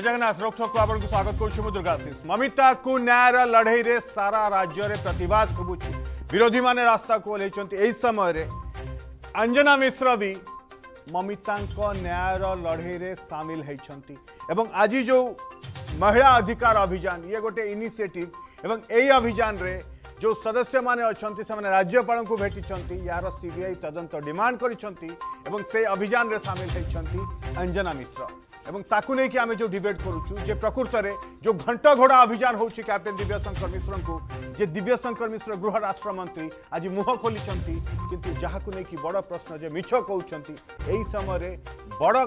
જયજગન્નાથ રોકઠોકુ આપણું સ્વાગત કરું છું દુર્ગાશીષ મમિતાકુ ન્યાયર લଢ଼େଇରେ ସାରା ରାଜ୍ୟରେ ପ୍ରତିବାଦ ଶୁଭୁଛି ବିରୋଧୀମାନେ ରାସ୍ତାକୁ ଓହ୍ଲାଇଛନ୍ତି ଏହି ସମୟରେ ଅଞ୍ଜନା ମିଶ୍ର ବି ମମିତାଙ୍କ ନ୍ୟାୟର ଲଢ଼େଇରେ ସାମିଲ ହୋଇଛନ୍ତି ଏବଂ ଆଜି ଯେଉଁ ମହିଳା ଅଧିକାର ଅଭିଯାନ ଇଏ ଗୋଟେ ଇନିସିଏଟିଭ୍ ଏବଂ ଏହି ଅଭିଯାନରେ ଯେଉଁ ସଦସ୍ୟମାନେ ଅଛନ୍ତି ସେମାନେ ରାଜ୍ୟପାଳଙ୍କୁ ଭେଟିଛନ୍ତି ଏହାର ସିବିଆଇ ତଦନ୍ତ ଡିମାଣ୍ଡ କରିଛନ୍ତି ଏବଂ ସେ ଅଭିଯାନରେ ସାମିଲ ହୋଇଛନ୍ତି ଅଞ୍ଜନା ମିଶ୍ର एवं ताकु नहीं कि आम जो डिबेट करुच्छे प्रकृत में जो घंट घोड़ा अभियान हो कैप्टेन दिव्यशंकर मिश्र को जे दिव्यशंकर मिश्र गृह राष्ट्र मंत्री आज मुह खोली किंतु जहाँ को लेकिन बड़ प्रश्न जो मिछ कौन यही समय बड़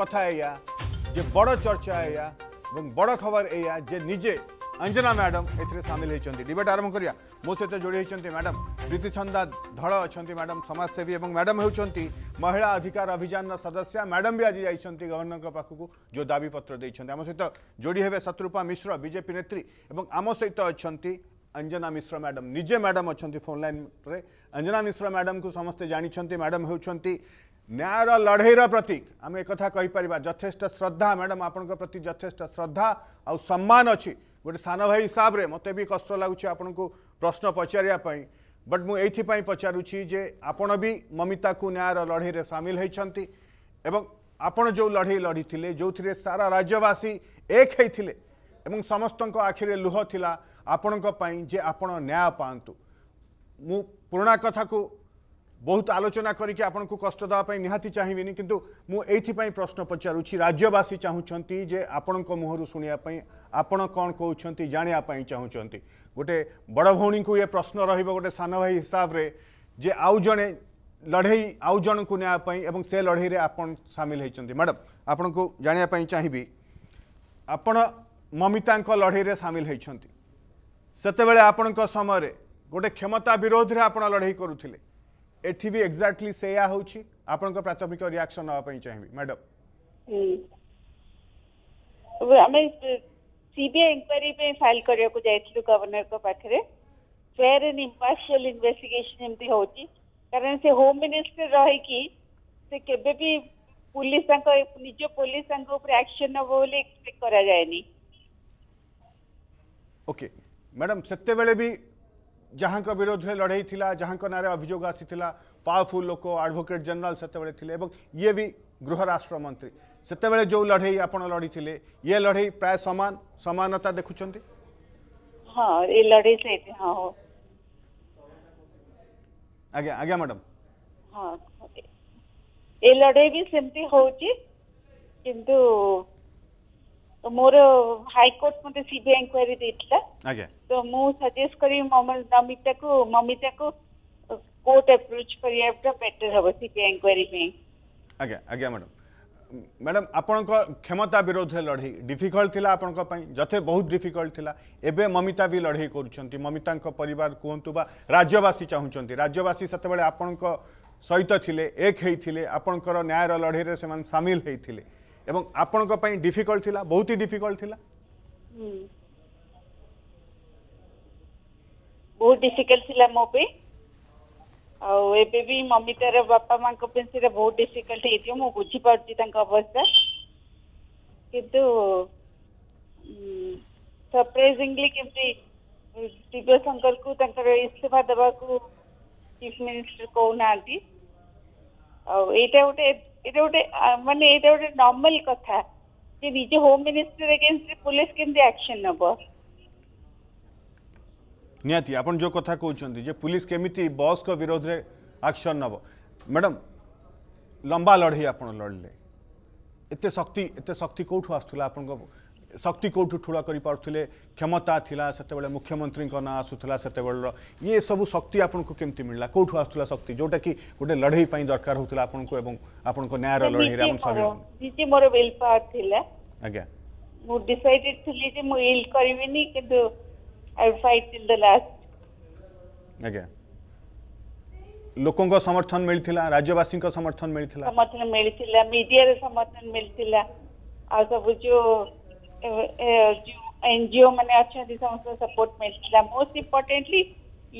कथा जे बड़ चर्चा एवं बड़ खबर एया जे निजे अंजना मैडम एमिल होती डिबेट आरंभ कराया मो सहित जोड़ी होती मैडम प्रीति छंदा धड़ अच्छा मैडम समाजसेवी और मैडम होती महिला अधिकार अभियान सदस्य मैडम भी आज जा गवर्नर पाखक जो दाबी आम सहित जोड़ी हे शत्रुपा मिश्र बीजेपी नेत्री और आम सहित अच्छा अंजना मिश्र मैडम निजे मैडम अच्छा फोन लाइन में अंजना मिश्र मैडम को समस्ते जानते मैडम होती ନ୍ୟାୟର ଲଢ଼େଇର ପ୍ରତୀକ ଆମେ ଏକଥା କହିପାରିବା श्रद्धा मैडम ମ୍ୟାଡ଼ାମ୍ ଆପଣଙ୍କ ପ୍ରତି ଯଥେଷ୍ଟ ଶ୍ରଦ୍ଧା ଆଉ ସମ୍ମାନ ଗୋଟେ ସାନ ଭାଇ ହିସାବରେ ମୋତେ ବି କଷ୍ଟ ଲାଗୁଛି ଆପଣଙ୍କୁ ପ୍ରଶ୍ନ ପଚାରିବା ପାଇଁ ବଟ୍ ମୁଁ ଏଇଥିପାଇଁ ପଚାରୁଛି ଯେ ଆପଣ ବି ମମିତାକୁ ନ୍ୟାୟର ଲଢ଼େଇରେ ସାମିଲ ହୋଇଛନ୍ତି ଏବଂ ଆପଣ ଯେଉଁ ଲଢ଼େଇ ଲଢ଼ିଥିଲେ ଯେଉଁଥିରେ ସାରା ରାଜ୍ୟବାସୀ ଏକ ହୋଇଥିଲେ ଏବଂ ସମସ୍ତଙ୍କ ଆଖିରେ ଲୁହ ଥିଲା ଆପଣଙ୍କ ପାଇଁ ଯେ ଆପଣ ନ୍ୟାୟ ପାଆନ୍ତୁ ମୁଁ ପୁରୁଣା କଥାକୁ ବହୁତ ଆଲୋଚନା କରିକି ଆପଣଙ୍କୁ କଷ୍ଟ ଦେବା ପାଇଁ ନିହାତି ଚାହିଁବିନି କିନ୍ତୁ ମୁଁ ଏଇଥିପାଇଁ ପ୍ରଶ୍ନ ପଚାରୁଛି ରାଜ୍ୟବାସୀ ଚାହୁଁଛନ୍ତି ଯେ ଆପଣଙ୍କ ମୁହଁରୁ ଶୁଣିବା ପାଇଁ ଆପଣ କ'ଣ କହୁଛନ୍ତି ଜାଣିବା ପାଇଁ ଚାହୁଁଛନ୍ତି ଗୋଟେ ବଡ଼ ଭଉଣୀଙ୍କୁ ଏ ପ୍ରଶ୍ନ ରହିବ ଗୋଟେ ସାନ ଭାଇ ହିସାବରେ ଯେ ଆଉ ଜଣେ ଲଢ଼େଇ ଆଉ ଜଣଙ୍କୁ ନେବା ପାଇଁ ଏବଂ ସେ ଲଢ଼େଇରେ ଆପଣ ସାମିଲ ହେଇଛନ୍ତି ମ୍ୟାଡ଼ାମ୍ ଆପଣଙ୍କୁ ଜାଣିବା ପାଇଁ ଚାହିଁବି ଆପଣ ମମିତାଙ୍କ ଲଢ଼େଇରେ ସାମିଲ ହେଇଛନ୍ତି ସେତେବେଳେ ଆପଣଙ୍କ ସମୟରେ ଗୋଟେ କ୍ଷମତା ବିରୋଧରେ ଆପଣ ଲଢ଼େଇ କରୁଥିଲେ ଏଠି ବି ଏକ୍ଜାକ୍ଟଲି ସେଇଆ ହେଉଛି ଆପଣଙ୍କ ପ୍ରାଥମିକ ରିଆକ୍ସନ ନେବା ପାଇଁ ଚାହିଁବି ମ୍ୟାଡମ୍ ଆମେ ସିବିଆଇ ଇନକ୍ୱାରୀ ପାଇଁ ଫାଇଲ କରିବାକୁ ଯାଇଥିଲୁ ଗଭର୍ଣ୍ଣରଙ୍କ ପାଖରେ ଫେୟାର ଆଣ୍ଡ ଇମ୍ପାର୍ସିଆଲ ଇନଭେଷ୍ଟିଗେସନ ଏମିତି ହେଉଛି କାରଣ ସେ ହୋମ୍ ମିନିଷ୍ଟର ରହିକି ସେ କେବେ ବି ପୋଲିସ ତାଙ୍କ ନିଜ ପୋଲିସ ତାଙ୍କ ଉପରେ ଆକ୍ସନ ନେବ ବୋଲି ଏକ୍ସପେକ୍ଟ କରାଯାଏନି ଓକେ ମ୍ୟାଡାମ୍ ସେତେବେଳେ ବି ଯାହାଙ୍କ ବିରୋଧରେ ଲଢ଼େଇ ଥିଲା ଯାହାଙ୍କ ନାଁରେ ଅଭିଯୋଗ ଆସିଥିଲା ପାୱାରଫୁଲ୍ ଲୋକ ଆଡ଼ଭୋକେଟ୍ ଜେନେରାଲ୍ ସେତେବେଳେ ଥିଲେ ଏବଂ ଇଏ ବି ଗୃହ ରାଷ୍ଟ୍ରମନ୍ତ୍ରୀ ସେତେବେଳେ ଯେଉଁ ଲଢ଼େଇ ଆପଣ ଲଢ଼ିଥିଲେ ଇଏ ଲଢ଼େଇ ପ୍ରାୟ ସମାନ ସମାନତା ଦେଖୁଛନ୍ତି ହଁ ଏ ଲଢ଼େଇ ସେଇଠି ହଁ ଆଜ୍ଞା ଆଜ୍ଞା ମ୍ୟାଡ଼ାମ୍ ହଁ ଏ ଲଢ଼େଇ ବି ସେମିତି ହେଉଛି କିନ୍ତୁ ତ ମୋର ହାଇକୋର୍ଟ ମୋତେ ସିବିଆଇ ଇନକ୍ୱାରୀ ଦେଇଥିଲା ତ ମୁଁ ସଜେଷ୍ଟ କରିବି ନମିତାକୁ ମମିତାକୁ କୋର୍ଟ ଆପ୍ରୋଚ୍ କରିବାଟା ବେଟର ହେବ ସିବିଆଇ ଇନକ୍ୱାରୀ ପାଇଁ ଆଜ୍ଞା ଆଜ୍ଞା ମ୍ୟାଡ଼ାମ୍ ମ୍ୟାଡ଼ାମ୍ ଆପଣଙ୍କ କ୍ଷମତା ବିରୋଧରେ ଲଢ଼େଇ ଡିଫିକଲ୍ଟ ଥିଲା ଆପଣଙ୍କ ପାଇଁ ଯଥେ ବହୁତ ଡିଫିକଲ୍ଟ ଥିଲା ଏବେ ମମିତା ବି ଲଢ଼େଇ କରୁଛନ୍ତି ମମିତାଙ୍କ ପରିବାର କୁହନ୍ତୁ ବା ରାଜ୍ୟବାସୀ ଚାହୁଁଛନ୍ତି ରାଜ୍ୟବାସୀ ସେତେବେଳେ ଆପଣଙ୍କ ସହିତ ଥିଲେ ଏକ ହେଇଥିଲେ ଆପଣଙ୍କର ନ୍ୟାୟର ଲଢ଼େଇରେ ସେମାନେ ସାମିଲ ହେଇଥିଲେ এবং আপনার পাই ডিফিকল্ট লা বহুত ডিফিকল্ট লা বহুত ডিফিকল্ট লা মো পে ଆଉ ଏବେ ବି ମମି ତାର ବାପା ମାଙ୍କ ପାଇଁ ସେଇଟା ବହୁତ ଡିଫିକଲ୍ଟ ହେଇଥିବ ମୁଁ ବୁଝିପାରୁଛି ତାଙ୍କ ଅବସ୍ଥା କିନ୍ତୁ ସରପ୍ରାଇଜିଂଲି କେମିତି ଦିବ୍ୟଶଙ୍କରକୁ ତାଙ୍କର ଇସ୍ତଫା ଦେବାକୁ ଚିଫ୍ ମିନିଷ୍ଟର କହୁନାହାନ୍ତି ଆଉ ଏଇଟା ଗୋଟେ ଏଇଟା ଗୋଟେ ମାନେ ଏଇଟା ଗୋଟେ ନର୍ମାଲ କଥା ଯେ ନିଜ ହୋମ୍ ମିନିଷ୍ଟର ଏଗେନଷ୍ଟରେ ପୋଲିସ କେମିତି ଆକ୍ସନ ନେବ ନିହାତି ଆପଣ ଯେଉଁ କଥା କହୁଛନ୍ତି ଯେ ପୋଲିସ କେମିତି ବସ୍ଙ୍କ ବିରୋଧରେ ଆକ୍ସନ ନେବ ମ୍ୟାଡ଼ାମ୍ ଲମ୍ବା ଲଢ଼େଇ ଆପଣ ଲଢ଼ିଲେ ଏତେ ଶକ୍ତି ଏତେ ଶକ୍ତି କେଉଁଠୁ ଆସୁଥିଲା ଆପଣଙ୍କ शक्ति कौटू ठूल करते क्षमता थिला से मुख्यमंत्री ना आसूला से ये सब शक्ति आपको केमती मिलला कौ आसूला शक्ति जोटा कि गोटे लड़े दरकार होता तो आपन को आपन को न्याय लड़ाई मोर वेलफेयर आज्ञा लोक समर्थन मिलता राज्यवासी समर्थन मिलता समर्थन मिलता मीडिया समर्थन मिलता आ सब जो एनजीओ मैंने अच्छा समस्त सपोर्ट मिलता मोस्ट इम्पोर्टेंटली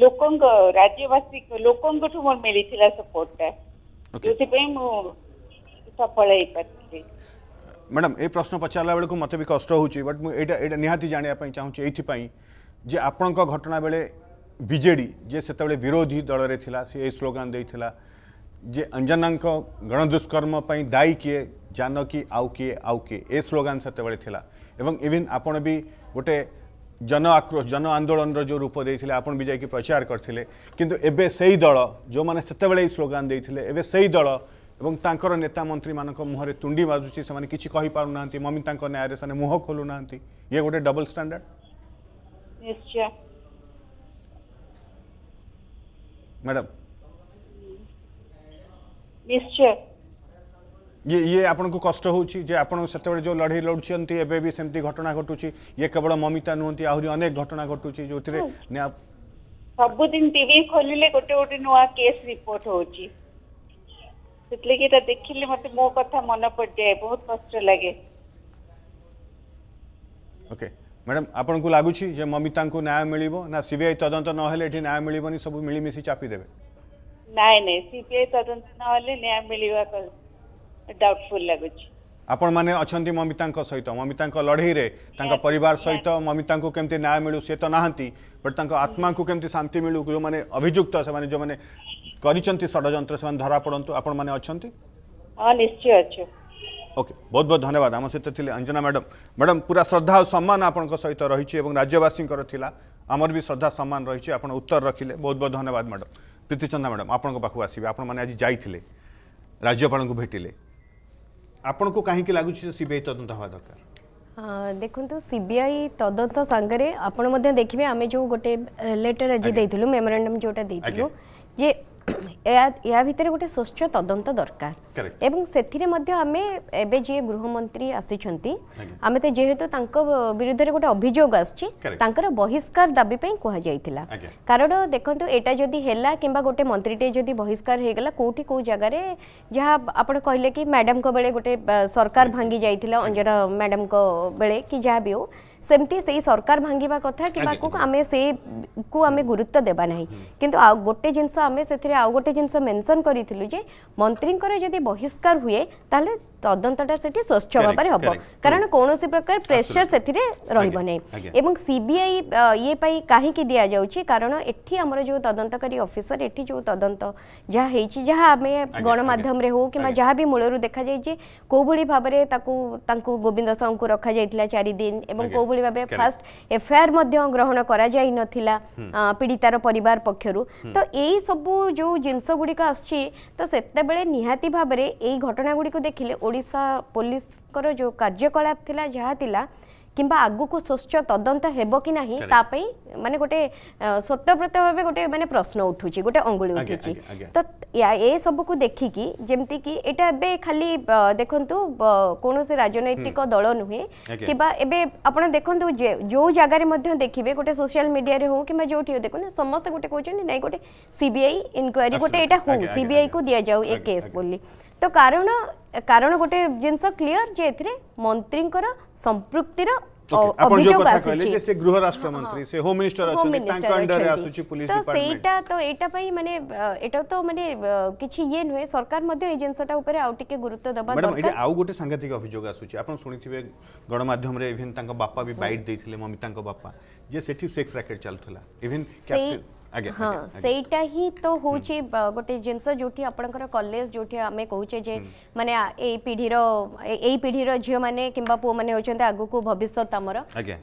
लोक राज्यवासी लोक मोर मिली सपोर्टा सफल मैडम ये प्रश्न पचारा बेलू मत भी कष्ट बट मुझे निहाती जानापी चाहिए ये आपण घटना बेले विजेडी जे से विरोधी दल रे थिला से स्लोगान दे अंजना गण दायी किए जानकी आउ किए आउ किए ये स्लोगान से এবং ইভিন আপনার বি গোটে জন আক্রোশ জন আন্দোলনর যে রূপ দিয়ে আপন বি যাই প্রচার করলে কিন্তু এবে সেই দল যে সেতবে এই স্লোগান দিয়ে এবে সেই দল এবং তাঁর নেতা মন্ত্রী মানক মুহে তুণ্ডি বাজুছি সে কিছু কহিপারু না মমিতা ন্যায় সে মুহ খোলু না ইয়ে গোটে ডবল স্ট্যান্ডার্ড ম্যাডাম নিশ্চয় ये ये आपको कष्ट होची जे आपण सेतेबेले जो लढाई लढुचंती एबे भी सेमती घटना घटुची ये केवल ममिता नुहंती आहुरी अनेक घटना घटुची जोथिरे न्याय सबुदिन टीवी खोलिले गोटे गोटे नुआ केस रिपोर्ट होची ସେଥିଲାଗି ଏଇଟା ଦେଖିଲେ ମତେ ମୋ କଥା ମନେ ପଡ଼ିଯାଏ ବହୁତ କଷ୍ଟ ଲାଗେ ଓକେ ମ୍ୟାଡ଼ାମ୍ ଆପଣଙ୍କୁ ଲାଗୁଛି ଯେ ମମିତାଙ୍କୁ ନ୍ୟାୟ ମିଳିବ ନା ସିବିଆଇ ତଦନ୍ତ ନହେଲେ ଏଠି ନ୍ୟାୟ ମିଳିବନି ସବୁ ମିଳିମିଶି ଚାପିଦେବେ ନାଇଁ ନାଇଁ ସିବିଆଇ ତଦନ୍ତ ନହେଲେ ନ୍ୟାୟ ମିଳିବା ଡାଉଟଫୁଲ ଲାଗୁଛି ଆପଣମାନେ ଅଛନ୍ତି ମମିତାଙ୍କ ସହିତ ମମିତାଙ୍କ ଲଢ଼େଇରେ ତାଙ୍କ ପରିବାର ସହିତ ମମିତାଙ୍କୁ କେମିତି ନ୍ୟାୟ ମିଳୁ ସେ ତ ନାହାନ୍ତି ବଟ୍ ତାଙ୍କ ଆତ୍ମାକୁ କେମିତି ଶାନ୍ତି ମିଳୁ ଯେଉଁମାନେ ଅଭିଯୁକ୍ତ ସେମାନେ ଯେଉଁମାନେ କରିଛନ୍ତି ଷଡ଼ଯନ୍ତ୍ର ସେମାନେ ଧରା ପଡ଼ନ୍ତୁ ଆପଣମାନେ ଅଛନ୍ତି ହଁ ନିଶ୍ଚୟ ଅଛୁ ओके okay, बहुत बहुत धन्यवाद आम सहित थे अंजना मैडम मैडम पूरा श्रद्धा और सम्मान आपण सहित रही राज्यवासी आमर भी श्रद्धा सम्मान रही आप उत्तर रखिले बहुत बहुत धन्यवाद मैडम प्रीतिचंदा मैडम आपण पाखक आसवे आपण आज जाते राज्यपाल को भेटिले ଆପଣଙ୍କୁ କାହିଁକି ଲାଗୁଛି ସିବିଆଇ ତଦନ୍ତ ହେବା ଦରକାର ଦେଖନ୍ତୁ ସିବିଆଇ ତଦନ୍ତ ସାଙ୍ଗରେ ଆପଣ ମଧ୍ୟ ଦେଖିବେ ଆମେ ଯେଉଁ ଗୋଟେ ଲେଟର୍ ଆଜି ଦେଇଥିଲୁ ମେମୋରାଣ୍ଡମ୍ ଯେଉଁଟା ଦେଇଥିଲୁ ଯେ या भितर गोटे स्वच्छ तदंत दरकार एवं गृहमंत्री आसी आमे ते जेहेतु विरुद्ध गोटे अभिजोग आसछि बहिष्कार दाबी पे कोहा कारण देखो एटा है कि गोटे मंत्री टे जदी बहिष्कार हे गेला कोठी को जगह रे जहा कहले कि मैडम को बेले गोटे सरकार भांगी जाईतिला अंजना मैडम को बेले कि जहाँ भी हो सेमती से सरकार भांग कथा कि गुरुत्व देवाना कि गोटे जिनस आउ गोटे जिनस मेनसन करूँ जो मंत्री जदि बहिष्कार हुए तो तदंतटा से स्वच्छ भाव में हम कारण कौन सी प्रकार प्रेसर से रही रहा सीबीआई ये कहीं दि जाऊँगी कारण ये आम जो तदंतकारी अफिसर ये जो तदंत जहाँ जहाँ आम गणमाध्यम हो कि जहाँ भी मूल देखा जाए कौ भाव में गोविंद साहू को रखा जा चारिदिन कौ যেভাবে ভাবে ফার্স্ট এফআইআর মধ্যে গ্রহণ করা যাই নথিলা পীড়িতার পরিবার পক্ষরু তো এই সবু যে জিনিস গুড়িক আসছে তো সেতবে নিহাতি ভাবে এই ঘটনা গুড়ি দেখিলে ওড়িশা পুলিশর যে কার্যকলাপ লা যা লা कि आगु को स्वच्छ तदंत हेबो कि नाही गोटे सत्यव्रत भाबे गोटे माने प्रश्न उठु छी गोटे अंगुली उठु तो ये सब कुछ देखिकी जमती कि एटा बे खाली देखंतु कोनोसे राजनीतिक हम्म। दल नुह किबा एबे आपण जो जगह रे गोटे सोशल मीडिया रे हो किमा जोठी हो समस्त गोटे कोछन नै गोटे सीबीआई इंक्वायरी गोटे एटा हो सीबीआई को दि जाऊ ए केस बोली तो कारण କାରଣ ଗୋଟେ ଜିନିଷ କ୍ଲିଅର ଯେ ଏଥିରେ ମନ୍ତ୍ରୀଙ୍କର ସମ୍ପୃକ୍ତିର ଆପଣ ଯୋଉ କଥା କହିଲେ ଯେ ସେ ଗୃହ ରାଷ୍ଟ୍ର ମନ୍ତ୍ରୀ ସେ ହୋମ୍ ମିନିଷ୍ଟର ଅଛନ୍ତି ତାଙ୍କ ଅଣ୍ଡରରେ ଆସୁଛି ପୁଲିସ ଡିପାର୍ଟମେଣ୍ଟ ତ ସେଇଟା ତ ଏଇଟା ପାଇଁ ମାନେ ଏଟା ତ ମାନେ କିଛି ଇଏ ନୁହେଁ ସରକାର ମଧ୍ୟ ଏଇ ଜିନିଷଟା ଉପରେ ଆଉ ଟିକେ ଗୁରୁତ୍ୱ ଦେବା ମ୍ୟାଡମ୍ ଏଠି ଆଉ ଗୋଟେ ସାଂଘାତିକ ଅଭିଯୋଗ ଆସୁଛି ଆପଣ ଶୁଣିଥିବେ ଗଣମାଧ୍ୟମରେ ଇଭିନ୍ ତାଙ୍କ ବାପା ବି ବାଇଟ୍ ଦେଇଥିଲେ ମମିତାଙ୍କ ବାପା ଯେ ସେଠି ସେକ୍ସ ରାକେଟ୍ ଚାଲୁଥିଲା ଇଭିନ୍ ହଁ ସେଇଟା ହିଁ ତ ହେଉଛି ଗୋଟେ ଜିନିଷ ଯେଉଁଠି ଆପଣଙ୍କର କଲେଜ ଯେଉଁଠି ଆମେ କହୁଛେ ଯେ ମାନେ ଏଇ ପିଢ଼ିର ଏଇ ପିଢ଼ିର ଝିଅମାନେ କିମ୍ବା ପୁଅମାନେ ହେଉଛନ୍ତି ଆଗକୁ ଭବିଷ୍ୟତ ଆମର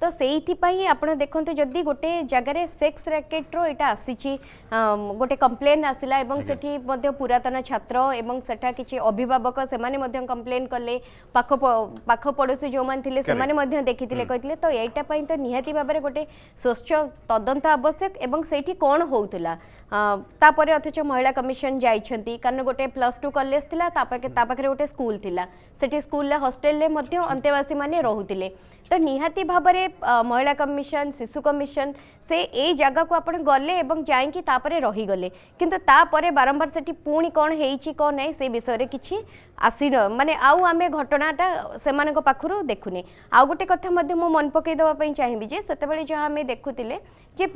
ତ ସେଇଥିପାଇଁ ଆପଣ ଦେଖନ୍ତୁ ଯଦି ଗୋଟେ ଜାଗାରେ ସେକ୍ସ ରାକେଟ୍ର ଏଇଟା ଆସିଛି ଗୋଟେ କମ୍ପ୍ଲେନ୍ ଆସିଲା ଏବଂ ସେଠି ମଧ୍ୟ ପୁରାତନ ଛାତ୍ର ଏବଂ ସେଠା କିଛି ଅଭିଭାବକ ସେମାନେ ମଧ୍ୟ କମ୍ପ୍ଲେନ୍ କଲେ ପାଖ ପାଖ ପଡ଼ୋଶୀ ଯେଉଁମାନେ ଥିଲେ ସେମାନେ ମଧ୍ୟ ଦେଖିଥିଲେ କହିଥିଲେ ତ ଏଇଟା ପାଇଁ ତ ନିହାତି ଭାବରେ ଗୋଟେ ସ୍ୱଚ୍ଛ ତଦନ୍ତ ଆବଶ୍ୟକ ଏବଂ ସେଇଠି କ'ଣ होता तापर अथच महिला कमिशन जाती कारण गोटे प्लस टू कलेज था गोटे स्कूल था से स्कूल हस्टेल अंतवासी मैंने रोते तो निहाती भाव में महिला कमिशन शिशु कमिशन से यही जगह को आप गले जाकि रहीगले कितु बारंबार से पुणी कौन हो कौन ना से विषय में किसी आसी मानने आम घटनाटा से पाखु देखुने आउ गोटे कथा मन पकईदेप चाहिए जे से जहाँ आम देखुले जे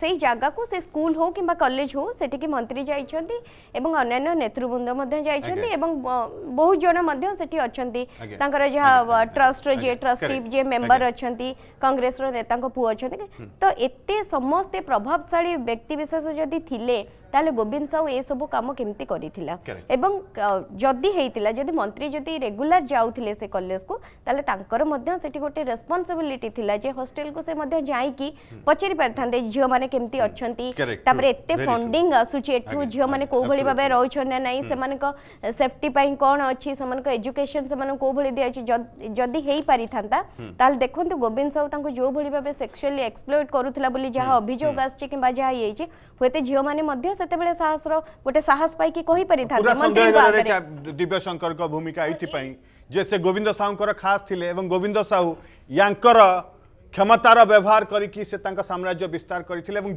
से जगह को से स्कूल हो कि कलेज हो सेठी मंत्री जाती अन्न्य नेतृवृंद बहुत जन से अच्छा जहाँ ट्रस्ट रे ट्रस्टी जे मेम्बर अच्छा कंग्रेस रेता पु अच्छा तो ये समस्ते प्रभावशा व्यक्ति विशेष जदि थे गोविंद साहू ये सब कम कमी कर मंत्री जो रेगुलर जाऊ से कलेज कुछ गोटे रेस्पनसबिलिटी थी हस्टेल को पचारि पारि था झील मैंने केमती अच्छा तापरे फंडिंग आसू झी ना से सेफ्टी कौन अच्छी एजुकेशन से देखते गोविंद साहू जो भाव सेक्सुअली एक्सप्लोर करुला जहाँ अभियोग आ हेत झी साहस रोटे साहस पाई कही पारि था दिव्य शंकर भूमिका ये गोविंद साहू खास गोविंद साहू या क्षमतार व्यवहार गरिक साम्राज्य विस्तार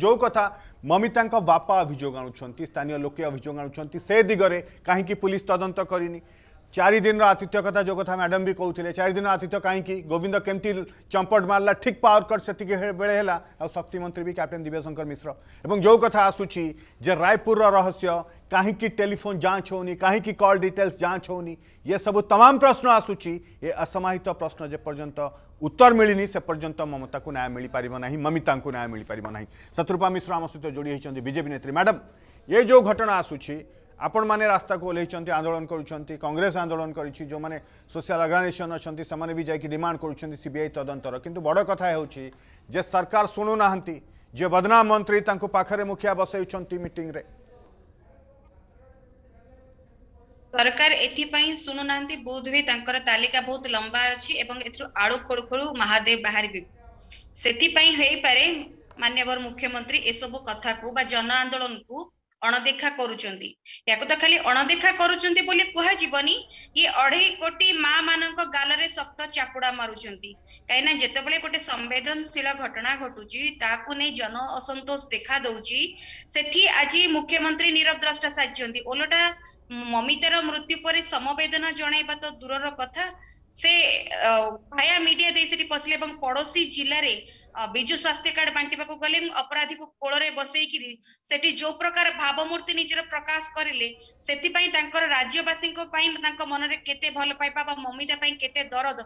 जो कथा ममिता बापा अभियोग आणु स्थानीय लोके अभियोग आणु सिगर कि पुलिस तदन्त चारिदिन दिन आतिथ्य कथा जो कथा मैडम भी कहते चारि दिन आतिथ्य कहीं गोविंद केमती चंपट मारा ठीक पावर कट से बेले शक्ति मंत्री भी कैप्टेन दिव्यशंकर मिश्र और जो कथ आसूची रायपुर रहस्य कहीं टेलीफोन जांच होनी कहीं कल डिटेल्स जांच होनी ये सब तमाम प्रश्न आसूची ये असमाहित प्रश्न जपर्यंत उत्तर मिलनी से पर्यटन ममता को न्याय मिल पार ममिता को न्याय मिल पार शत्रुपा मिश्र आम सहित जोड़ी होती बजेपी नेत्री मैडम ये जो घटना आसूची आपण मैंने रास्ता को ओह्ल आंदोलन करेस आंदोलन करो मैंने अर्गानाइजेसन अच्छा से जाकि डिमाण कर सीबीआई तदंतर कितु बड़ कथा हो सरकार शुणुना जे बदनाम मंत्री पाखे मुखिया बसई मीटिंग रे सरकार एनुना बोध हुए तालिका बहुत लंबा अच्छी आड़ खोड़ खोड़ महादेव बाहर से मानवर मुख्यमंत्री एसबू कथ को जन आंदोलन को અણદેખા કરુચંતી એકુતા ખાલી અણદેખા કરુચંતી બોલી કહ જીવની કે અડઈ કોટી મામાન કો ગાલરે સખત ચાપડા મારુચંતી કઈના જેતબળે કોટે સંવેદનશીલ ઘટના ઘટોજી તાકુ નઈ જનો અસંતોષ દેખા દોઉજી સેઠી આજી મુખ્યમંત્રી નિરબદ્રષ્ટ સાજ્યંતી ઓલોટા મમિતાર મૃત્યુ પર સમવેદના જણૈ પા તો દૂરર કથા સે આયા મીડિયા દેસે પસલે એમ પડોસી જિલ્લારે विजु स्वास्थ्य कार्ड बांटा गले अपराधी को कोल बसई सेठी जो प्रकार भावमूर्ति निजर प्रकाश करे से राज्यवासी मन में भलपाइवा ममिता दरद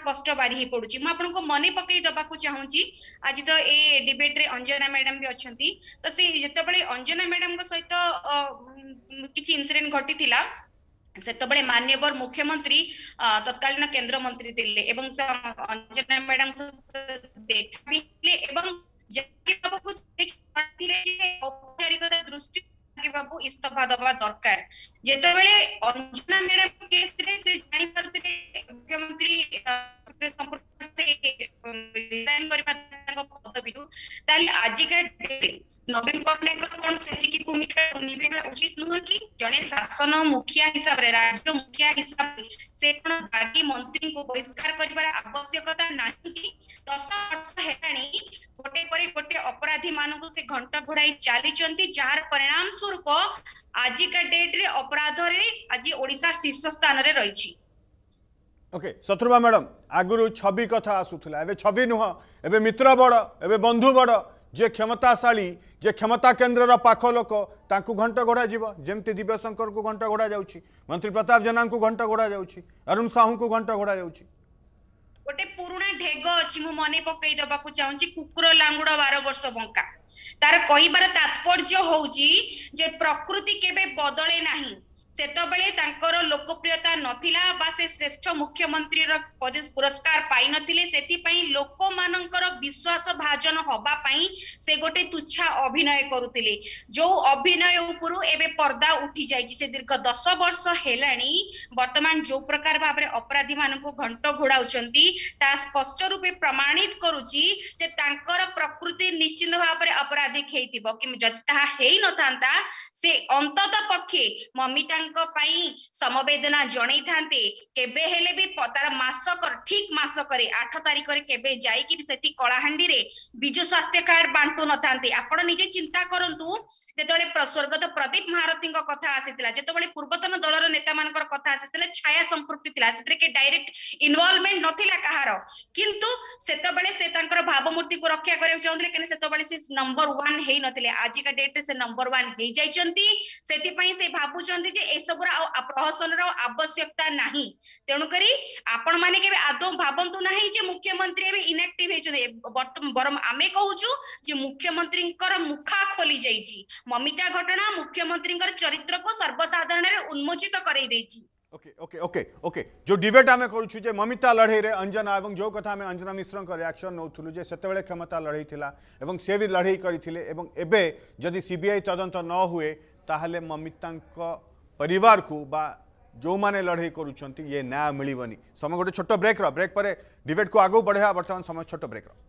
स्पष्ट बारी पड़ी मुझे मन दबा चाहूँगी आज तो ये डिबेट्रे अंजना मैडम भी अच्छा तो सी जिते अंजना मैडम सहित किसी इनसीडेट घटी ᱥᱛᱚ বড় মাননীয় পর মুখ্যমন্ত্রী তৎকালিনা কেন্দ্র মন্ত্রী তিলে এবং স অঞ্জনা ম্যাডামকে দেখাবিলে এবং জকে দেখাতিলে যে অপচারিকতা দৃষ্টি ବାବୁ ଇସ୍ତଫା ଦବା ଦରକାର ଯେତେବେଳେ ଅଞ୍ଜନା ମ୍ୟାଡାମ କେସରେ ସେ ଜାଣିପାରୁଥିଲେ ମୁଖ୍ୟମନ୍ତ୍ରୀ ରିଜାଇନ କରିବା ତାଙ୍କ ପଦବୀରୁ ତାହେଲେ ଆଜିକା ଡେଟରେ ନବୀନ ପଟ୍ଟନାୟକଙ୍କର କଣ ସେତିକି ଭୂମିକା ନିଭେଇବା ଉଚିତ ନୁହଁ କି ଜଣେ ଶାସନ ମୁଖିଆ ହିସାବରେ ରାଜ୍ୟ ମୁଖିଆ ହିସାବରେ ସେ କଣ ବାଗି ମନ୍ତ୍ରୀଙ୍କୁ ବହିଷ୍କାର କରିବାର ଆବଶ୍ୟକତା ନାହିଁ କି ଦଶ ବର୍ଷ ହେଲାଣି ଗୋଟେ ପରେ ଗୋଟେ ଅପରାଧୀ ମାନଙ୍କୁ ସେ ଘଣ୍ଟ ଘୋଡାଇ ଚାଲିଛନ୍ତି ଯାହାର ପରିଣାମ ସ୍ୱରୂପ ଆଜିକା ଡେଟରେ ଅପରାଧରେ ଆଜି ଓଡ଼ିଶା ଶୀର୍ଷ ସ୍ଥାନରେ ରହିଛି ଓକେ ଶତ୍ରୁବା ମ୍ୟାଡ଼ାମ ଆଗରୁ ଛବି କଥା ଆସୁଥିଲା ଏବେ ଛବି ନୁହଁ ଏବେ ମିତ୍ର ବଡ଼ ଏବେ ବନ୍ଧୁ ବଡ଼ ଯିଏ କ୍ଷମତାଶାଳୀ ଯିଏ କ୍ଷମତା କେନ୍ଦ୍ରର ପାଖ ଲୋକ ତାଙ୍କୁ ଘଣ୍ଟ ଘୋଡ଼ାଯିବ ଯେମିତି ଦିବ୍ୟଶଙ୍କରଙ୍କୁ ଘଣ୍ଟ ଘୋଡ଼ାଯାଉଛି ମନ୍ତ୍ରୀ ପ୍ରତାପ ଜେନାଙ୍କୁ ଘଣ୍ଟ ଘୋଡ଼ାଯାଉଛି ଅରୁଣ ସାହୁଙ୍କୁ ଘଣ୍ଟ ଘୋଡ଼ାଯାଉଛି ଗୋଟେ ପୁରୁଣା ଢେଗ ଅଛି ମୁଁ ମନେ ପକେଇ ଦେବାକୁ ଚାହୁଁଛି କୁକୁର ଲାଙ୍ଗୁଡ ବାର ବର୍ଷ ବଙ୍କା ତାର କହିବାର ତାତ୍ପର୍ଯ୍ୟ ହଉଛି ଯେ ପ୍ରକୃତି କେବେ ବଦଳେ ନାହିଁ ସେତେବେଳେ ତାଙ୍କର ଲୋକପ୍ରିୟତା ନଥିଲା ବା ସେ ଶ୍ରେଷ୍ଠ ମୁଖ୍ୟମନ୍ତ୍ରୀର ପୁରସ୍କାର ପାଇନଥିଲେ ସେଥିପାଇଁ ଲୋକମାନଙ୍କର ବିଶ୍ୱାସ ଭାଜନ ହବା ପାଇଁ ସେ ଗୋଟେ ତୁଚ୍ଛା ଅଭିନୟ କରୁଥିଲେ ଯୋଉ ଅଭିନୟ ଉପରୁ ଏବେ ପର୍ଦ୍ଦା ଉଠି ଯାଇଛି ସେ ଦୀର୍ଘ ଦଶ ବର୍ଷ ହେଲାଣି ବର୍ତ୍ତମାନ ଯୋଉ ପ୍ରକାର ଭାବରେ ଅପରାଧୀ ମାନଙ୍କୁ ଘଣ୍ଟ ଘୋଡାଉଛନ୍ତି ତା ସ୍ପଷ୍ଟ ରୂପେ ପ୍ରମାଣିତ କରୁଛି ଯେ ତାଙ୍କର ପ୍ରକୃତି ନିଶ୍ଚିନ୍ତ ଭାବରେ ଅପରାଧିକ ହେଇଥିବ କି ଯଦି ତାହା ହେଇନଥାନ୍ତା ସେ ଅନ୍ତତ ପକ୍ଷେ ମମିତାଙ୍କ ମହିଳାଙ୍କ ପାଇଁ ସମବେଦନା ଜଣେଇଥାନ୍ତେ କେବେ ହେଲେ ବି ତାର ମାସକ ଠିକ ମାସକରେ ଆଠ ତାରିଖରେ କେବେ ଯାଇକିରି ସେଠି କଳାହାଣ୍ଡିରେ ବିଜୁ ସ୍ୱାସ୍ଥ୍ୟ କାର୍ଡ ବାଣ୍ଟୁ ନଥାନ୍ତେ ଆପଣ ନିଜେ ଚିନ୍ତା କରନ୍ତୁ ଯେତେବେଳେ ସ୍ୱର୍ଗତ ପ୍ରଦୀପ ମହାରଥୀଙ୍କ କଥା ଆସିଥିଲା ଯେତେବେଳେ ପୂର୍ବତନ ଦଳର ନେତାମାନଙ୍କର କଥା ଆସିଥିଲା ଛାୟା ସମ୍ପୃକ୍ତି ଥିଲା ସେଥିରେ କି ଡାଇରେକ୍ଟ ଇନଭଲଭମେଣ୍ଟ ନଥିଲା କାହାର କିନ୍ତୁ ସେତେବେଳେ ସେ ତାଙ୍କର ଭାବମୂର୍ତ୍ତିକୁ ରକ୍ଷା କରିବାକୁ ଚାହୁଁଥିଲେ କିନ୍ତୁ ସେତେବେଳେ ସେ ନମ୍ବର ୱାନ୍ ହେଇନଥିଲେ ଆଜିକା ଡେଟରେ ସେ ନମ୍ବର ୱାନ୍ ହେଇଯାଇଛନ୍ତି ସେଥିପାଇଁ ସେ ଭାବୁଛନ୍ତି ଯେ ଏସବୁର ଆଉ ପ୍ରହସନର ଆବଶ୍ୟକତା ନାହିଁ ତେଣୁକରି ଆପଣମାନେ କେବେ ଆଦୌ ଭାବନ୍ତୁ ନାହିଁ ଯେ ମୁଖ୍ୟମନ୍ତ୍ରୀ ଏବେ ଇନାକ୍ଟିଭ ହେଇଛନ୍ତି ବର୍ତ୍ତମାନ ବରଂ ଆମେ କହୁଛୁ ଯେ ମୁଖ୍ୟମନ୍ତ୍ରୀଙ୍କର ମୁଖା ଖୋଲି ଯାଇଛି ମମିତା ଘଟଣା ମୁଖ୍ୟମନ୍ତ୍ରୀଙ୍କର ଚରିତ୍ରକୁ ସର୍ବସାଧାରଣରେ ଉନ୍ମୋଚିତ କରାଇ ଦେଇଛି ओके ओके ओके ओके जो डिबेट आम करुचु जे ममिता लड़े रे अंजना एवं जो कथा आम अंजना मिश्र रियाक्शन नौलु जे से क्षमता लड़ई थिला एवं से भी लड़ई करते एवं एबे जदि सीबीआई तदंत न हुए ताहले ममिता परिवार को बा जो मैंने लड़े करुँच ये न्याय मिलनी समय गोटे छोट ब्रेक र ब्रेक पर डिबेट को आगे बढ़ाया बर्तमान समय छोट ब्रेक र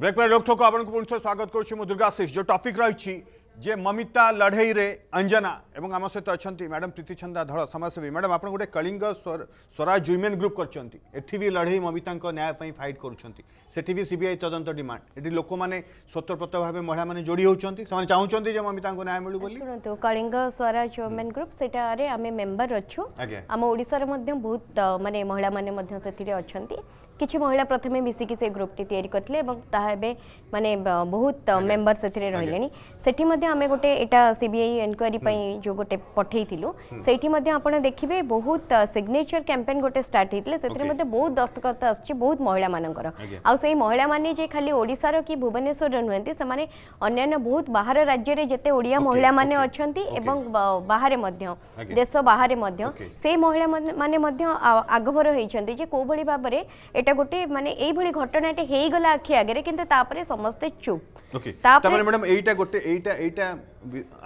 ब्रेक पर रोकठोक आपको पुणी स्वागत करुच्ची मु दुर्गाशीष जो टॉपिक रही যে মমিতা লড়াইরে অঞ্জনা এবং আমার সহ অনেক ম্যাডাম প্রীতিছন্দা ধর সমাজসেবী ম্যাডাম আপনার গোটে কলিঙ্গ স্বরাজ উইমেন গ্রুপ করছেন এটি বি লড়াই মমিতা ন্যায় ফাইট করছেন সেটি বি সিবিআই তদন্ত ডিমান্ড এটি লোক মানে স্বতঃপ্রত ভাবে মহিলা মানে যোড়ি হচ্ছেন সে চাহুন যে মমিতা ন্যায় মিলু বলে শুণতু কলিঙ্গ স্বরাজ উইমেন গ্রুপ সেটারে আমি মেম্বার অছু আমার ওড়িশার মধ্যে বহুত মানে মহিলা মানে সেটি অনেক किसी महिला प्रथम मिसिकी से ग्रुप टी या करते मानने बहुत मेम्बर से रही से आम गोटे एटा सी बी आई एनक्वारी जो गोटे पठेलु से आप देखिए बहुत सिग्नेचर कैंपेन गोटे स्टार्ट होते हैं से बहुत दस्तखत आहुत महिला मानकर आई महिला मैंने खाली ओडार कि भुवनेश्वर नुहंती से बहुत बाहर राज्य में जिते ओडिया महिला मैंने अच्छा बाहर देश बाहर से महिला मैंने आगभर होती कौ भाव में গোটে মানে এইভাবে ঘটনাটে হয়ে গলা আখি আগে কিন্তু তাপরে সমস্তে চুপ তাপরে ম্যাডাম এইটা গোটে এইটা এইটা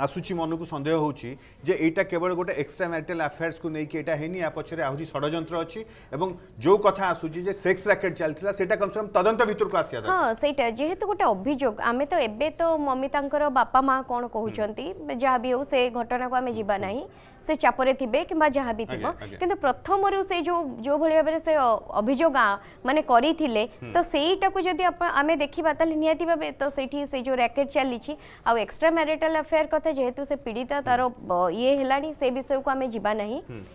ଆସୁଛି ମନକୁ ସନ୍ଦେହ ହେଉଛି ଯେ ଏଇଟା କେବଳ ଗୋଟେ ଏକ୍ସଟ୍ରା ମ୍ୟାରିଟାଲ୍ ଆଫେୟାର୍ସକୁ ନେଇକି ଏଇଟା ହେଇନି ୟା ପଛରେ ଆହୁରି ଷଡ଼ଯନ୍ତ୍ର ଅଛି ଏବଂ ଯେଉଁ କଥା ଆସୁଛି ଯେ ସେକ୍ସ ରାକେଟ୍ ଚାଲିଥିଲା ସେଇଟା କମ୍ ସେ କମ୍ ତଦନ୍ତ ଭିତରକୁ ଆସିବା ହଁ ସେଇଟା ଯେହେତୁ ଗୋଟେ ଅଭିଯୋଗ ଆମେ ତ ଏବେ ତ ମମିତାଙ୍କର ବାପା ମା କ'ଣ କହୁଛନ୍ତି ଯାହା ବି ହେଉ ସେ ଘଟଣାକୁ ଆମେ ଯିବା ନାହିଁ ସେ ଚାପରେ ଥିବେ କିମ୍ବା ଯାହା ବି ଥିବ କିନ୍ତୁ ପ୍ରଥମରୁ ସେ ଯେଉଁ ଯେଉଁଭଳି ଭାବରେ ସେ ଅଭିଯୋଗ ମାନେ କରିଥିଲେ ତ ସେଇଟାକୁ ଯଦି ଆମେ ଦେଖିବା ତାହେଲେ ନିହାତି ଭାବେ ତ ସେଇଠି ସେ ଯେଉଁ ରାକେଟ୍ ଚାଲିଛି ଆଉ ଏକ୍ସଟ୍ରା ମ୍ୟାରିଟାଲ୍ अफेयर कथा जेहेतु से पीड़िता तार ये है विषय को आम जाना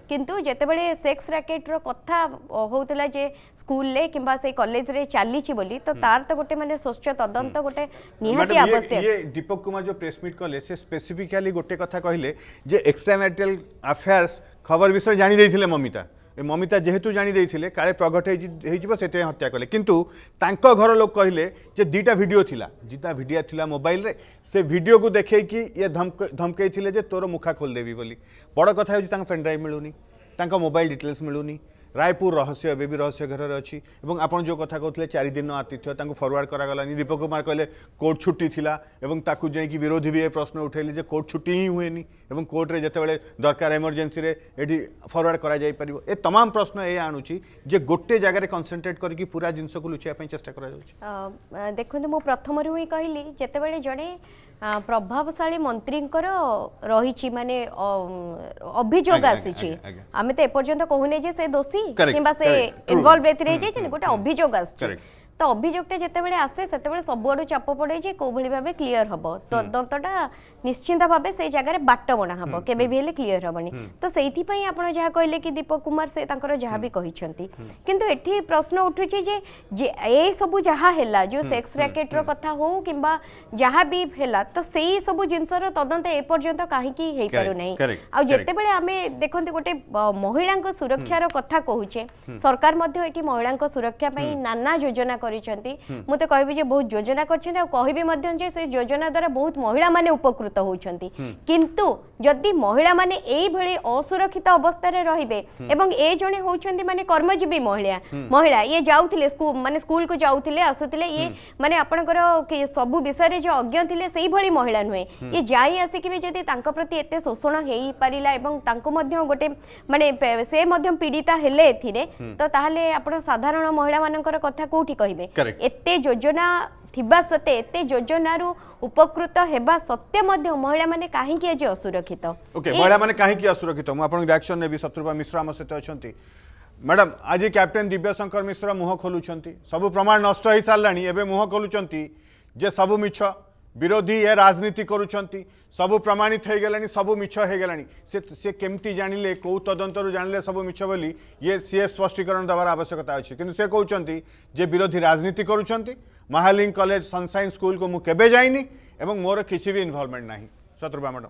कितु जितेबले सेक्स राकेट्र कथा होता स्कूल कि कलेज चली तो तार तो गोटे मानते स्वच्छ तदंत गोटे आवश्यक दीपक कुमार जो प्रेस मिट कले स्पेसीफिकाली गोटे कथा कहले एक्सट्रा मैरिटाल अफेयर्स खबर विषय जाणी ममिता ମମିତା ଯେହେତୁ ଜାଣିଦେଇଥିଲେ କାଳେ ପ୍ରଘଟ ହେଇ ହେଇଯିବ ସେଥିପାଇଁ ହତ୍ୟା କଲେ କିନ୍ତୁ ତାଙ୍କ ଘର ଲୋକ କହିଲେ ଯେ ଦୁଇଟା ଭିଡ଼ିଓ ଥିଲା ଦୁଇଟା ଭିଡ଼ିଓ ଥିଲା ମୋବାଇଲରେ ସେ ଭିଡ଼ିଓକୁ ଦେଖେଇକି ଇଏ ଧମକେଇଥିଲେ ଯେ ତୋର ମୁଖା ଖୋଲିଦେବି ବୋଲି ବଡ଼ କଥା ହେଉଛି ତାଙ୍କ ପେନ୍ ଡ୍ରାଇଭ୍ ମିଳୁନି ତାଙ୍କ ମୋବାଇଲ ଡିଟେଲ୍ସ ମିଳୁନି রায়পুর রহস্য এবে রহস্য ঘেরের অছি এবং আপনার যে কথা কৌলে চারিদিন আতিথ্য তা ফরওয়ার্ড করা গলানি দীপক কুমার কহিলেন কোর্ট ছুটি লা এবং তাকে যাই বিরোধী বি প্রশ্ন উঠাইলে যে কোর্ট ছুটি হি হুয়ে এবং কোর্টরে যেতবে দরকার এমরজেন্সি এটি ফরওয়ার্ড করা যাইপার এ তমাম প্রশ্ন এ আনুছি যে গোটে জায়গায় কনসেনট্রেট করি পুরা জিনিসক লুচাইয়া চেষ্টা করা যাচ্ছে দেখুন মু প্রথমর হি কহিলি যেতবে জনে প্রভাবশালী মন্ত্রীঙ্কর রয়েছে মানে অভিযোগ আসিছি আমি তো এপর্যন্ত কহুনে যে সে দোষী কিংবা সে ইনভলভ এতে গোটা অভিযোগ আসছে তো অভিযোগটা যেতবে আসে সেতবে সবুড়ু চাপ পড়ে যে কোভাবে ভাবে ক্লিয়ার হব তদন্তটা নিশ্চিন্ত ভাবে সেই জায়গায় বাট বনা হব কেবে বি হলে ক্লিয়ার হবনি তো সেইপাই আপনার যা কহিলেন কি দীপক কুমার সে তাঁর যা বি কিন্তু এটি প্রশ্ন উঠুছে যে এইসবু যা হল যে সেক্স র্যাকেটর কথা হো কিংবা যা বি হল তো সেই সবু জিনিসর তদন্ত এপর্যন্ত কী হয়ে পু না আতবে আমি দেখুন গোটে মহিলা সুরক্ষার কথা কুচে সরকার এটি মহিলা সুরক্ষা নানা যোজনা करते कहि बहुत योजना करोजना द्वारा बहुत महिला मैंने उपकृत होती महिला मैंने असुरक्षित अवस्था रही है जे हूँ मानते कर्मजीवी महिला महिला ये जाऊ मान स्कूल को जाऊ आसुले ये मानते आप सब विषय जो अज्ञ थे से महिला नुहे ये जा भी प्रति एत शोषण हो पारा गोटे मानते से पीड़िता हेले तो साधारण महिला मान कौटी कह କହିବେ ଏତେ ଯୋଜନା ଥିବା ସତ୍ତ୍ୱେ ଏତେ ଯୋଜନାରୁ ଉପକୃତ ହେବା ସତ୍ତ୍ୱେ ମଧ୍ୟ ମହିଳାମାନେ କାହିଁକି ଆଜି ଅସୁରକ୍ଷିତ ଓକେ ମହିଳାମାନେ କାହିଁକି ଅସୁରକ୍ଷିତ ମୁଁ ଆପଣଙ୍କ ରିଆକ୍ସନ୍ ନେବି ଶତ୍ରୁପା ମିଶ୍ର ଆମ ସହିତ ଅଛନ୍ତି ମ୍ୟାଡ଼ାମ୍ ଆଜି କ୍ୟାପ୍ଟେନ୍ ଦିବ୍ୟଶଙ୍କର ମିଶ୍ର ମୁହଁ ଖୋଲୁଛନ୍ତି ସବୁ ପ୍ରମାଣ ନଷ୍ଟ ହୋଇସାରିଲାଣି ଏବେ ମୁହଁ ଖୋଲୁଛନ୍ତି ଯେ ସବୁ ମିଛ विरोधी ए राजनीति कर सब प्रमाणित हो गला सब मिछ हो गला सी केमती जान लें कौ तदंतर लें सबू मिछ बोली ये सी स्पष्टीकरण देवार आवश्यकता अच्छे कि कहते जे विरोधी राजनीति कर महालिंग कलेज सनसाइन स्कूल को मुझे जाए मोर किसी भी इनवल्वमेंट ना शत्रुभा मैडम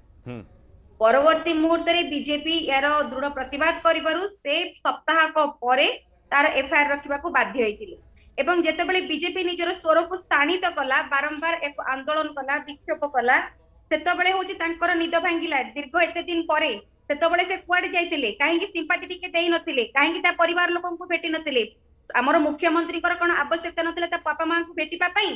ପରବର୍ତ୍ତୀ ମୁହୂର୍ତ୍ତରେ ବିଜେପି ଏହାର ଦୃଢ ପ୍ରତିବାଦ କରିବାରୁ ସେ ସପ୍ତାହକ ପରେ ତାର ଏଫଆଇଆର ରଖିବାକୁ ବାଧ୍ୟ ହେଇଥିଲେ ଏବଂ ଯେତେବେଳେ ବିଜେପି ନିଜର ସ୍ୱରକୁ ସ୍ଥାଣିତ କଲା ବାରମ୍ବାର ଏକ ଆନ୍ଦୋଳନ କଲା ବିକ୍ଷୋଭ କଲା ସେତେବେଳେ ହଉଛି ତାଙ୍କର ନିଦ ଭାଙ୍ଗିଲା ଦୀର୍ଘ ଏତେ ଦିନ ପରେ ସେତେବେଳେ ସେ କୁଆଡେ ଯାଇଥିଲେ କାହିଁକି ସିମ୍ପାତି ଟିକେ ଦେଇନଥିଲେ କାହିଁକି ତା ପରିବାର ଲୋକଙ୍କୁ ଭେଟି ନଥିଲେ ଆମର ମୁଖ୍ୟମନ୍ତ୍ରୀଙ୍କର କଣ ଆବଶ୍ୟକତା ନଥିଲା ତା ବାପା ମାଙ୍କୁ ଭେଟିବା ପାଇଁ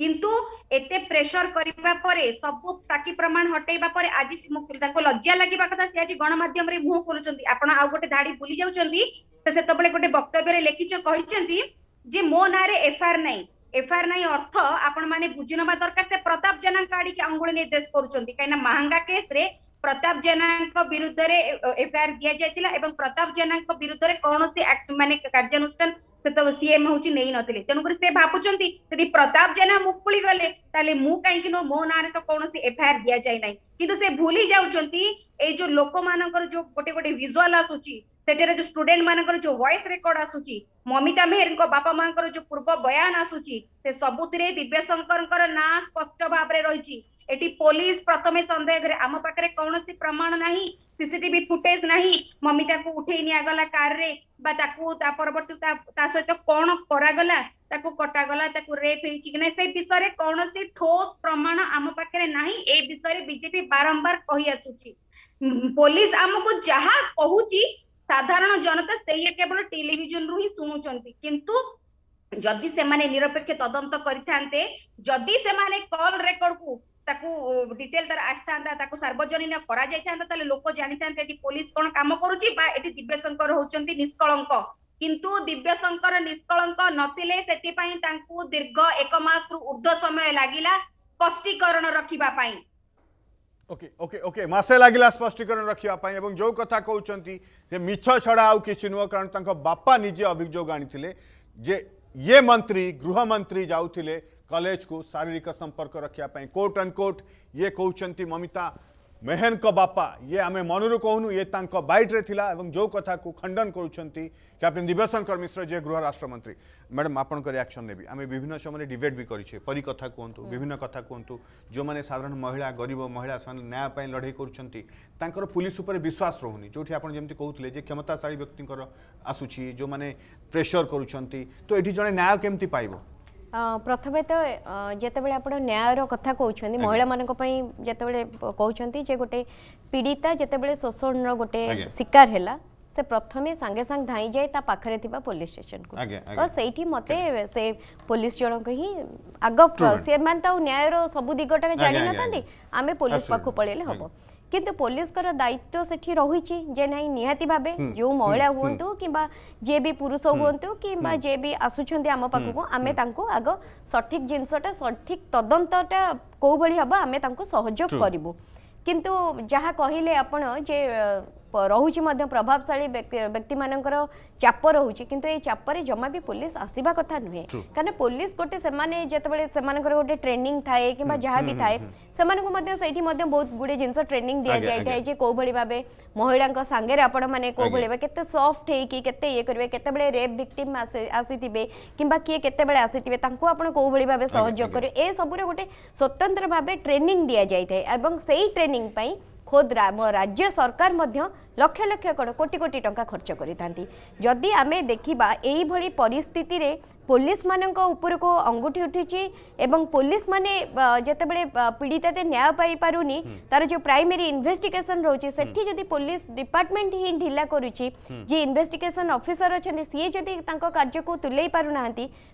কিন্তু ଏତେ ପ୍ରେସର କରିବା ପରେ ସବୁ ସାକ୍ଷୀ ପ୍ରମାଣ ହଟେଇବା ପରେ ଆଜି ତାଙ୍କୁ ଲଜ୍ଜା ଲାଗିବା କଥା ସେ ଆଜି ଗଣମାଧ୍ୟମରେ ମୁହଁ ଖୋଲୁଛନ୍ତି ଆପଣ ଆଉ ଗୋଟେ ଧାଡି ବୁଲି ଯାଉଛନ୍ତି ସେ ସେତେବେଳେ ଗୋଟେ ବକ୍ତବ୍ୟରେ ଲେଖିଛ କହିଛନ୍ତି ଯେ ମୋ ନାଁରେ ଏଫଆଇଆର ନାହିଁ ଏଫଆଇଆର ନାହିଁ ଅର୍ଥ ଆପଣମାନେ ବୁଝି ନେବା ଦରକାର ସେ ପ୍ରତାପ ଜେନାଙ୍କ ଆଡିକି ଆଙ୍ଗୁଳି ନିର୍ଦ୍ଦେଶ କରୁଛନ୍ତି କାହିଁକିନା ମାହାଙ୍ଗା କେସରେ ପ୍ରତାପ ଜେନାଙ୍କ ବିରୁଦ୍ଧରେ ଏଫଆଇଆର ଦିଆଯାଇଥିଲା ଏବଂ ପ୍ରତାପ ଜେନାଙ୍କ ବିରୁଦ୍ଧରେ କୌଣସି ମାନେ କାର୍ଯ୍ୟାନୁଷ୍ଠାନ ସେତେବେଳେ ସିଏ ହେଉଛି ନେଇନଥିଲେ ତେଣୁକରି ସେ ଭାବୁଛନ୍ତି ଯଦି ପ୍ରତାପ ଜେନା ମୁଖ ଖୋଲି ଗଲେ ତାହେଲେ ମୁଁ କାହିଁକି ନୁହଁ ମୋ ନାଁରେ ତ କୌଣସି ଏଫଆଇଆର ଦିଆଯାଇ ନାହିଁ କିନ୍ତୁ ସେ ଭୁଲି ଯାଉଛନ୍ତି ଏଇ ଯୋଉ ଲୋକମାନଙ୍କର ଯୋଉ ଗୋଟେ ଗୋଟେ ଭିଜୁଆଲ ଆସୁଛି ସେଠାରେ ଯୋଉ ଷ୍ଟୁଡେଣ୍ଟ ମାନଙ୍କର ଯୋଉ ଭଏସ ରେକର୍ଡ ଆସୁଛି ମମିତା ମେହେରଙ୍କ ବାପା ମାଙ୍କର ଯୋଉ ପୂର୍ବ ବୟାନ ଆସୁଛି ସେ ସବୁଥିରେ ଦିବ୍ୟଶଙ୍କରଙ୍କର ନାଁ ସ୍ପଷ୍ଟ ଭାବରେ ରହିଛି ଏଠି ପୋଲିସ ପ୍ରଥମେ ସନ୍ଦେହରେ ଆମ ପାଖରେ କୌଣସି ପ୍ରମାଣ ନାହିଁ ସିସିଟିଭି ଫୁଟେଜ ନାହିଁ ମମିତାକୁ ଉଠେଇ ନିଆଗଲା କାରରେ ବା ତାକୁ ତା ପରବର୍ତ୍ତୀ ତା ସହିତ କଣ କରାଗଲା ତାକୁ କଟାଗଲା ତାକୁ ରେପ୍ ହେଇଛି କି ନାହିଁ ସେ ବିଷୟରେ କୌଣସି ଠୋସ୍ ପ୍ରମାଣ ଆମ ପାଖରେ ନାହିଁ ଏ ବିଷୟରେ ବିଜେପି ବାରମ୍ବାର କହି ଆସୁଛି ପୋଲିସ ଆମକୁ ଯାହା କହୁଛି ସାଧାରଣ ଜନତା ସେଇଆ କେବଳ ଟେଲିଭିଜନରୁ ହିଁ ଶୁଣୁଛନ୍ତି କିନ୍ତୁ ଯଦି ସେମାନେ ନିରପେକ୍ଷ ତଦନ୍ତ କରିଥାନ୍ତେ ଯଦି ସେମାନେ କଲ୍ ରେକର୍ଡକୁ ତାକୁ ଡିଟେଲ ତାର ଆସିଥାନ୍ତା ତାକୁ ସାର୍ବଜନୀନ କରାଯାଇଥାନ୍ତା ତାହେଲେ ଲୋକ ଜାଣିଥାନ୍ତେ ଏଠି ପୋଲିସ କଣ କାମ କରୁଛି ବା ଏଠି ଦିବ୍ୟଶଙ୍କର ହଉଛନ୍ତି ନିଷ୍କଳଙ୍କ କିନ୍ତୁ ଦିବ୍ୟଶଙ୍କର ନିଷ୍କଳଙ୍କ ନଥିଲେ ସେଥିପାଇଁ ତାଙ୍କୁ ଦୀର୍ଘ ଏକ ମାସରୁ ଉର୍ଦ୍ଧ୍ୱ ସମୟ ଲାଗିଲା ସ୍ପଷ୍ଟୀକରଣ ରଖିବା ପାଇଁ ओके ओके ओके मसे लगे स्पष्टीकरण रखापी और जो कथा कहते जे मिछ छड़ा आ कि नुह कारण तक बापा निजे अभोग आनी ये मंत्री गृहमंत्री जाऊ कलेज को शारीरिक संपर्क रखापी कोर्ट एंड कोर्ट ये कहते ममिता মেহেনক বাপা ইয়ে আমি মনরু কহুনু ইয়ে তাঁক বাইট্রে লা এবং যে কথা খণ্ডন করছেন ক্যাপ্টেন দিব্যশঙ্কর মিশ্র যে গৃহ রাষ্ট্রমন্ত্রী ম্যাডাম আপনার রিয়াকশন নেবি আমি বিভিন্ন সময় ডিবেট বি করছে পরি কথা কুহতু বিভিন্ন কথা কুহতু যে সাধারণ মহিলা গরিব মহিলা সে ন্যায় পাই লড়াই করছেন তাঁর পুলিশ উপরে বিশ্বাস রহুনি যেটি আপনার যেমন কৌলে যে ক্ষমতাশালী ব্যক্তিঙ্কর আসুছি যে প্রেসর করছেন তো এটি জন ন্যায় কেমতি পাইব ପ୍ରଥମେ ତ ଯେତେବେଳେ ଆପଣ ନ୍ୟାୟର କଥା କହୁଛନ୍ତି ମହିଳାମାନଙ୍କ ପାଇଁ ଯେତେବେଳେ କହୁଛନ୍ତି ଯେ ଗୋଟେ ପୀଡ଼ିତା ଯେତେବେଳେ ଶୋଷଣର ଗୋଟେ ଶିକାର ହେଲା ସେ ପ୍ରଥମେ ସାଙ୍ଗେ ସାଙ୍ଗେ ଧାଇଁ ଯାଏ ତା ପାଖରେ ଥିବା ପୋଲିସ ଷ୍ଟେସନକୁ ତ ସେଇଠି ମୋତେ ସେ ପୋଲିସ ଜଣକ ହିଁ ଆଗ ସେମାନେ ତ ଆଉ ନ୍ୟାୟର ସବୁ ଦିଗଟା ଜାଣିନଥାନ୍ତି ଆମେ ପୋଲିସ ପାଖକୁ ପଳେଇଲେ ହବ কিন্তু ପୋଲିସଙ୍କର ଦାୟିତ୍ୱ ସେଠି ରହିଛି ଯେ ନାହିଁ ନିହାତି ଭାବେ ଯେଉଁ ମହିଳା ହୁଅନ୍ତୁ କିମ୍ବା ଯିଏ ବି ପୁରୁଷ ହୁଅନ୍ତୁ କିମ୍ବା ଯିଏ ବି ଆସୁଛନ୍ତି ଆମ ପାଖକୁ ଆମେ ତାଙ୍କୁ ଆଗ ସଠିକ୍ ଜିନିଷଟା ସଠିକ୍ ତଦନ୍ତଟା କେଉଁଭଳି ହେବ ଆମେ ତାଙ୍କୁ ସହଯୋଗ କରିବୁ କିନ୍ତୁ ଯାହା କହିଲେ ଆପଣ ଯେ रोचे प्रभावशा व्यक्ति मान चाप रोचे कि चापर जमा भी पुलिस आसवा कथ नुहे कहीं पुलिस गोटे से जिते गोटे ट्रेनिंग थाए कि जहाँ भी थाए से बहुत गुडिये जिन ट्रेनिंग दि जाए जे कौ भाव महिला सांगे आपने कौ भेत सफ्ट होते ये करेंगे केत रेप भिक्टम आसी किए के आसी कौ भाव सहयोग करेंगे ये सबुर गोटे स्वतंत्र भाव ट्रेनिंग दि जाए से ट्रेनिंग ଖୋଦ୍ ରାଜ୍ୟ ସରକାର ମଧ୍ୟ লক্ষ লক্ষ কোটি কোটি কোটি টঙ্কা খরচ করে থাকে যদি আমি দেখিবা এইভাবে পরিস্থিতিরে পুলিশ মানক উপরকু অঙ্গুঠি উঠিছি এবং পুলিশ মানে যেতবে পীড়িতাতে ন্যায় পাইপারুনি তার যে প্রাইমেরি ইনভেস্টিগেসন রয়েছে সেটি যদি পুলিশ ডিপার্টমেন্ট হি ঢিলা করুছি যে ইনভেস্টিগেসন অফিসর অনেক সি যদি তাঁর কার্যকু তুলাই পারু না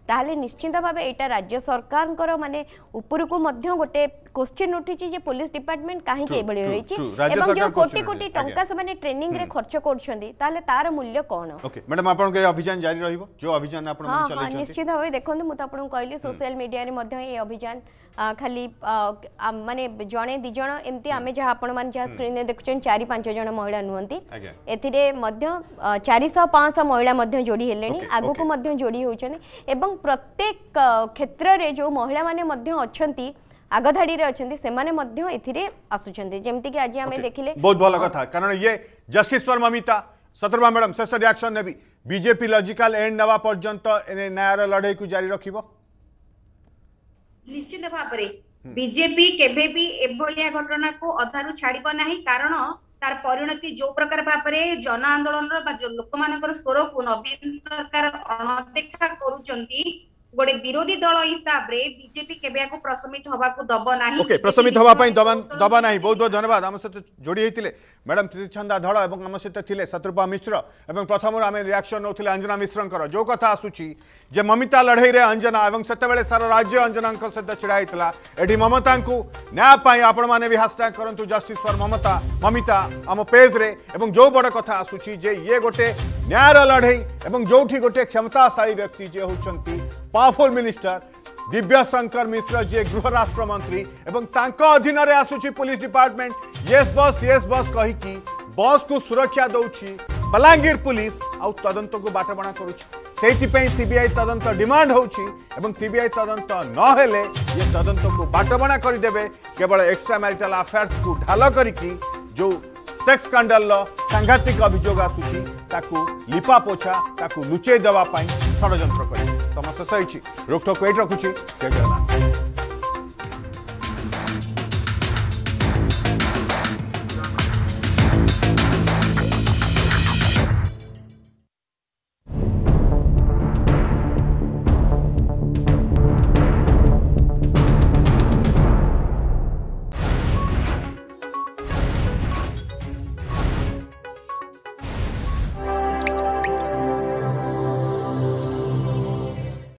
তাহলে নিশ্চিত ভাবে এটা রাজ্য সরকারঙ্কর মানে উপরকু মধ্য গোটে কোশ্চেন উঠিছি যে পুলিশ ডিপার্টমেন্ট কাহিকি এইভাবে হয়েছে এবং যে কোটি কোটি টঙ্কা সে ट्रेनिंग रे खर्च करछंदी ताले तार मूल्य कोन ओके मैडम आपन के अभियान जारी रहबो जो अभियान आपन मन चले छथि निश्चित भाबे देखंतु मु त आपन कहली सोशल मीडिया रे मध्य ए अभियान खाली माने जणे दि जण एमति आमे जहा आपन मान जहा स्क्रीन रे देखुछन चारि पांच जण महिला नुहंती एथिरे मध्य 400 500 महिला मध्य जोडी हेलेनी आगु को मध्य जोडी होछन एवं प्रत्येक क्षेत्र रे जो महिला माने मध्य अछंती आगधाड़ी अच्छा से आसुच्च आज आम बहुत भल क्या कारण ये जस्टिस परमामिता सतर्मा मैडम शेष रियाक्शन नेबी बीजेपी लॉजिकल एंड नवा पर्यंत न्यायर लड़ाई को जारी रखिबो निश्चित भाव रे बीजेपी केबे भी एबोलिया घटना को अधारु छाड़ीबो नाही कारण तार परिणति जो प्रकार भाव रे जन आंदोलन लोक मान स्वर को नवीन सरकार अनदेखा करू गोटे विरोधी दल हिसाब से बीजेपी के प्रशमित हवा दब ना ओके प्रशमित हवा दब ना बहुत बहुत धन्यवाद आम सहित जोड़ी होते मैडम त्रिछंदा धल और आम सहित थे शत्रुपा मिश्र और प्रथम आम रियाक्शन नौ अंजना मिश्रंर जो कथ आसूँ ममिता लड़ई में अंजना और सेतबाद सारा राज्य अंजना सहित ढड़ा एटी ममता न्यायपाई आपण मैंने भी हाशटैग करूँ जस्टिस फर ममता ममिता आम पेज्रे जो बड़ कथ आसूँ ये गोटे न्याय लड़े और जो गोटे क्षमताशाई व्यक्ति जी होती पावरफुल मिनिस्टर दिव्या शंकर मिश्र जी गृह राष्ट्र मंत्री अधीन रे पुलिस डिपार्टमेंट ये बस ये बस कही बस को सुरक्षा दौर बलांगीर पुलिस आउ तद को बाटबणा कर सीबीआई तदंत डिमांड हो एवं सीबीआई तदंत ना ये तदंत को बाटबणा करदे केवल एक्सट्रा मैरिटल अफेयर्स को ढाल करकी जो सेक्स स्कांडल सांघातिक अभियोग आसुची लिपा पोछा ताकू लुचेई दवा षड़ कर समस्त सही रोकटोक वेट रखुची जय जगन्नाथ